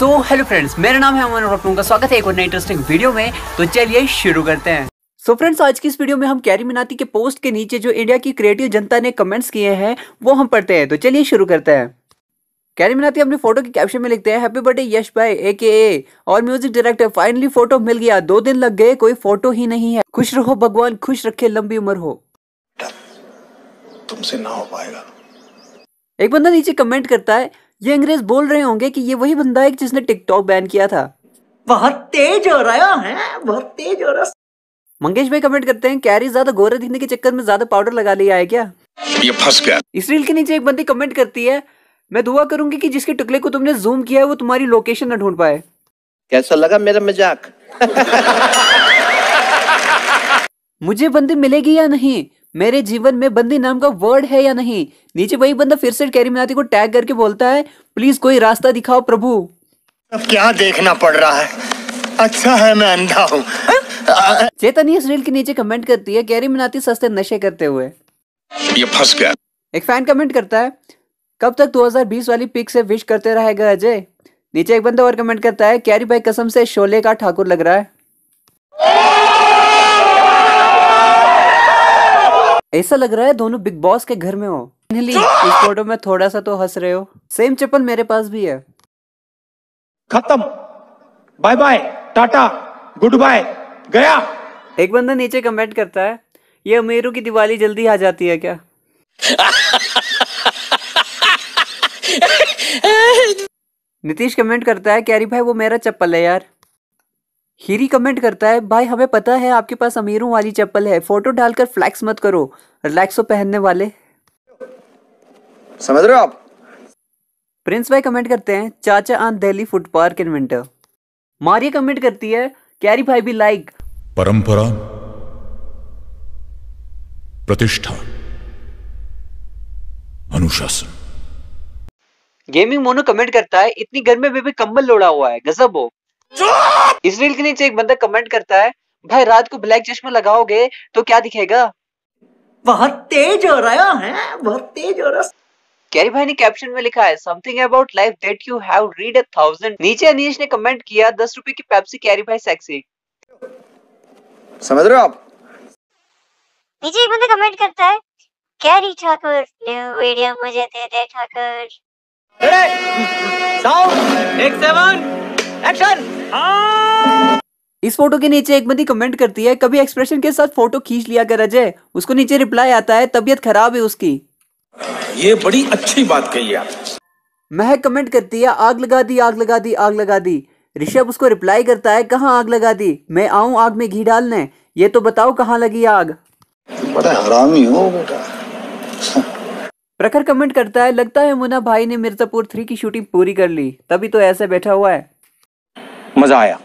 So hello friends मेरा नाम है अमन और आप का स्वागत है एक और नई इंटरेस्टिंग वीडियो में तो चलिए शुरू करते हैं सो so फ्रेंड्स आज की इस वीडियो में हम कैरी मिनाती के पोस्ट के नीचे जो इंडिया की क्रिएटिव जनता ने कमेंट्स किए हैं वो हम पढ़ते हैं तो चलिए शुरू करते हैं कैरी मिनाती अपनी फोटो के कैप्शन में लिखते हैं हैप्पी बर्थडे यश भाई ए के ए और म्यूजिक डायरेक्टर फाइनली फोटो मिल गया दो दिन लग गए कोई फोटो ही नहीं है खुश रहो भगवान खुश रखे लंबी उम्र हो तुमसे ना हो पाएगा एक बंदा नीचे कमेंट करता है ये अंग्रेज बोल रहे होंगे कि ये वही बंदा है जिसने टिकटॉक बैन किया था बहुत तेज हो रहा है बहुत तेज हो रहा मंगेश भाई कमेंट करते हैं कैरी ज्यादा गोरे दिखने के चक्कर में ज्यादा पाउडर लगा लिया है क्या ये फंस गया इस रील के नीचे एक बंदी कमेंट करती है मैं दुआ करूंगी कि जिसके टुकड़े को तुमने जूम किया है वो तुम्हारी लोकेशन न ढूंढ पाए कैसा लगा मेरा मजाक मुझे बंदी मिलेगी या नहीं मेरे जीवन में बंदी नाम का वर्ड है या नहीं नीचे वही बंदा फिर से कैरी मिनाती को टैग करके बोलता है प्लीज कोई रास्ता दिखाओ प्रभु अब क्या देखना पड़ रहा है अच्छा है मैं अंधा हूँ हाँ? चेतनी इस रील के नीचे कमेंट करती है कैरी मिनाती सस्ते नशे करते हुए ये फंस गया एक फैन कमेंट करता है कब तक 2020 वाली पिक से विश करते रहेगा अजय नीचे एक बंदा और कमेंट करता है कैरी भाई कसम से शोले का ठाकुर लग रहा है ऐसा लग रहा है दोनों बिग बॉस के घर में हो इस फोटो में थोड़ा सा तो हंस रहे हो सेम चप्पल मेरे पास भी है खत्म bye bye tata good bye गया एक बंदा नीचे कमेंट करता है ये अमीरों की दिवाली जल्दी आ जाती है क्या नीतीश कमेंट करता है कैरी भाई वो मेरा चप्पल है यार हीरी कमेंट करता है भाई हमें पता है आपके पास अमीरों वाली चप्पल है फोटो डालकर फ्लैक्स मत करो रिलैक्स हो पहनने वाले समझ रहे हो आप प्रिंस भाई कमेंट करते हैं चाचा आन Delhi foot park in winter Maria comment करती है कैरी भाई भी लाइक परंपरा प्रतिष्ठा अनुशासन गेमिंग मोनो कमेंट करता है इतनी गर्मी में भी कंबल लोड़ा हुआ है गजब हो इसराइल के नीचे एक बंदा कमेंट करता है भाई रात को ब्लैक चश्मा लगाओगे तो क्या दिखेगा बहुत तेज हो रहा है बहुत तेज हो रहा कैरी भाई ने कैप्शन में लिखा है something about life that you have read a thousand नीचे अनिश ने कमेंट किया दस रुपए की पेप्सी कैरी भाई सेक्सी समझ रहे हो आप नीचे एक बंदा कमेंट करता है कैरी ठाकुर न्यू वीडियो मुझे दे दे ठाकुर साउंड एक सेवन एक्शन इस फोटो के नीचे एक बंदी कमेंट करती है कभी एक्सप्रेशन के साथ फोटो खींच लिया कर अजय उसको नीचे रिप्लाई आता है तबीयत खराब है उसकी ये बड़ी अच्छी बात कही आप मह कमेंट करती है आग लगा दी आग लगा दी आग लगा दी ऋषभ उसको रिप्लाई करता है कहाँ आग लगा दी मैं आऊँ आग में घी डालने ये तो बताओ कहाँ लगी आग बड़ा हरामी हो बेटा प्रखर कमेंट करता है लगता है मुना भाई ने मिर्जापुर थ्री की शूटिंग पूरी कर ली तभी तो ऐसे बैठा हुआ है मज़ा आया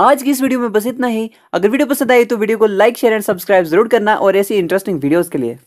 आज की इस वीडियो में बस इतना ही अगर वीडियो पसंद आई तो वीडियो को लाइक शेयर एंड सब्सक्राइब जरूर करना और ऐसी इंटरेस्टिंग वीडियोस के लिए